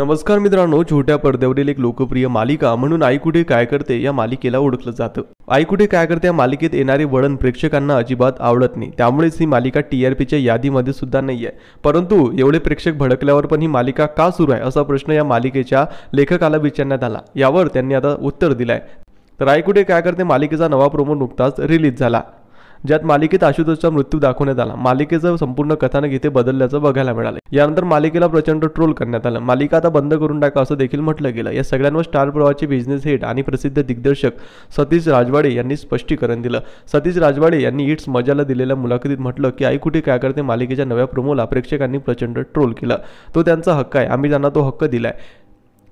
नमस्कार मित्रांनो छोट्या पडद्यावरील एक लोकप्रिय मालिका म्हणून आई कुठे काय करते या मालिकेला ओळखलं जातं आई कुठे काय करते या मालिकेत येणारे वळण प्रेक्षकांना अजिबात आवडत नाही त्यामुळेच ही मालिका टीआरपीच्या यादीमध्ये सुद्धा नाही आहे परंतु एवढे प्रेक्षक भडकल्यावर पण ही मालिका का सुरू आहे असा प्रश्न या मालिकेच्या लेखकाला विचारण्यात आला यावर त्यांनी आता उत्तर दिलंय तर आई कुठे काय करते मालिकेचा नवा प्रोमो नुकताच रिलीज झाला ज्यात मालिकेत आशुतोषचा मृत्यू दाखवण्यात आला मालिकेचं संपूर्ण कथानक इथे बदलल्याचं बघायला मिळालं यानंतर मालिकेला प्रचंड ट्रोल करण्यात आलं मालिका आता बंद करून टाका असं देखील म्हटलं गेलं या सगळ्यांवर स्टार प्रवाहाचे बिझनेस हेड आणि प्रसिद्ध दिग्दर्शक सतीश राजवाडे यांनी स्पष्टीकरण दिलं सतीश राजवाडे यांनी इट्स मजाला दिलेल्या मुलाखतीत म्हटलं की आई कुठे काय करते मालिकेच्या नव्या प्रोमोला प्रेक्षकांनी प्रचंड ट्रोल केलं तो त्यांचा हक्क आहे आम्ही त्यांना तो हक्क दिलाय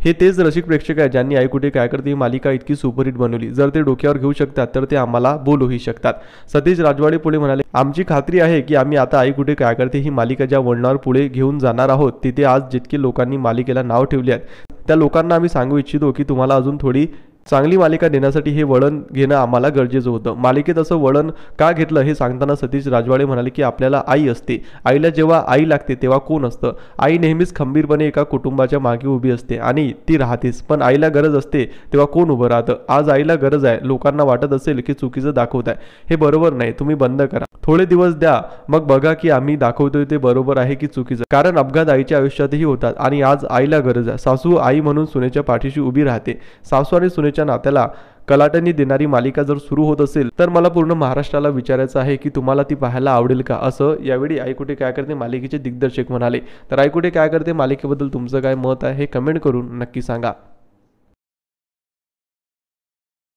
हे तेच रसिक प्रेक्षक आहेत ज्यांनी आई कुठे काय करते ही मालिका इतकी सुपरहिट बनवली जर ते डोक्यावर घेऊ शकतात तर ते आम्हाला बोलूही शकतात सतीश राजवाडे पुढे म्हणाले आमची खात्री आहे की आम्ही आता आई कुठे काय करते ही मालिका ज्या वळणावर पुढे घेऊन जाणार आहोत तिथे आज जितके लोकांनी मालिकेला नाव ठेवले आहेत त्या लोकांना आम्ही सांगू इच्छितो की तुम्हाला अजून थोडी चांगली मालिका देण्यासाठी हे वळण घेणं आम्हाला गरजेचं होतं मालिकेत असं वळण का घेतलं हे सांगताना सतीश राजवाडे म्हणाले की आपल्याला आई असते आईला जेव्हा आई लागते तेव्हा कोण असतं आई नेहमीच खंबीरपणे एका कुटुंबाच्या मागे उभी असते आणि ती राहतेच पण आईला गरज असते तेव्हा कोण उभं राहतं आज आईला गरज आहे लोकांना वाटत असेल की चुकीचं दाखवत आहे हे बरोबर नाही तुम्ही बंद करा थोडे दिवस द्या मग बघा की आम्ही दाखवतोय ते बरोबर आहे की चुकीचं कारण अपघात आईच्या आयुष्यातही होतात आणि आज आईला गरज आहे सासू आई म्हणून सुनेच्या पाठीशी उभी राहते सासू आणि सुनेच्या नात्याला कलाटणी देणारी मालिका जर सुरू होत असेल तर मला पूर्ण महाराष्ट्राला विचारायचं आहे की तुम्हाला ती पाहायला आवडेल का असं यावेळी कुठे काय करते मालिकेचे दिग्दर्शक म्हणाले तर कुठे काय करते मालिकेबद्दल तुमचं काय मत आहे हे कमेंट करून नक्की सांगा